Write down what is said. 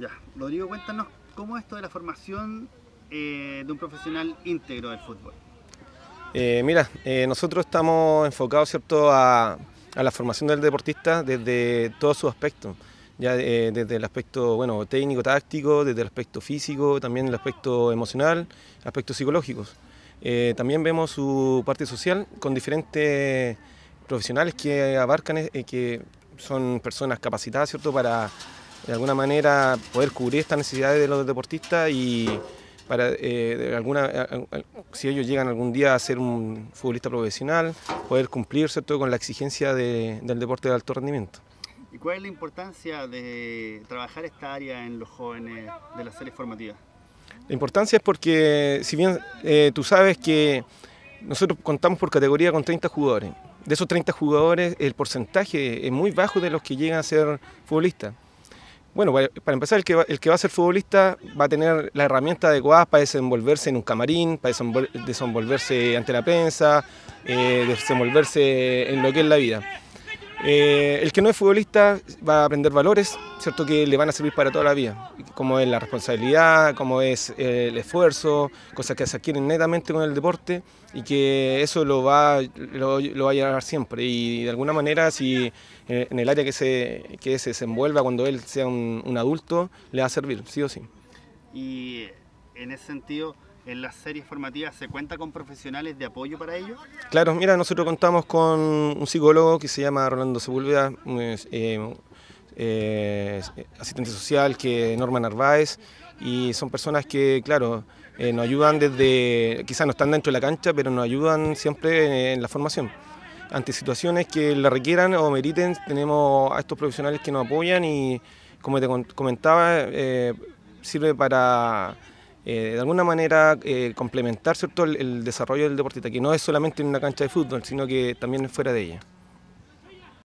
Ya, Rodrigo, cuéntanos cómo es esto de la formación eh, de un profesional íntegro del fútbol. Eh, mira, eh, nosotros estamos enfocados ¿cierto? A, la formación del deportista desde todos sus aspectos. Ya desde el aspecto bueno, técnico, táctico, desde el aspecto físico, también el aspecto emocional, aspectos psicológicos. también vemos su parte social con diferentes profesionales que abarcan, que son personas capacitadas ¿cierto? para de alguna manera poder cubrir estas necesidades de los deportistas y para eh, alguna, eh, si ellos llegan algún día a ser un futbolista profesional, poder cumplirse todo con la exigencia del deporte de alto rendimiento. ¿Y cuál es la importancia de trabajar esta área en los jóvenes de las series formativas? La importancia es porque, si bien eh, tú sabes que nosotros contamos por categoría con 30 jugadores, de esos 30 jugadores el porcentaje es muy bajo de los que llegan a ser futbolistas. Bueno, para empezar, el que, va, a ser futbolista va a tener la herramienta adecuada para desenvolverse en un camarín, para desenvolverse ante la prensa, eh, desenvolverse en lo que es la vida. Eh, el que no es futbolista va a aprender valores, ¿cierto? Que le van a servir para toda la vida, como es la responsabilidad, como es eh, el esfuerzo, cosas que se adquieren netamente con el deporte y que eso lo va, lo, va a llevar siempre. Y de alguna manera, si eh, en el área que se, se desenvuelva cuando él sea un adulto, le va a servir, sí o sí. Y en ese sentido en las series formativas se cuenta con profesionales de apoyo para ello? Claro, mira, nosotros contamos con un psicólogo que se llama Rolando Sepúlveda, eh, eh, eh, asistente social que es Norma Narváez, y son personas que, claro, nos ayudan desde, quizás no están dentro de la cancha, pero nos ayudan siempre en, en la formación. Ante situaciones que la requieran o meriten, tenemos a estos profesionales que nos apoyan y, como te comentaba, sirve para eh, de alguna manera eh, complementar El, el, desarrollo del deportista, que no es solamente en una cancha de fútbol, sino que también es fuera de ella.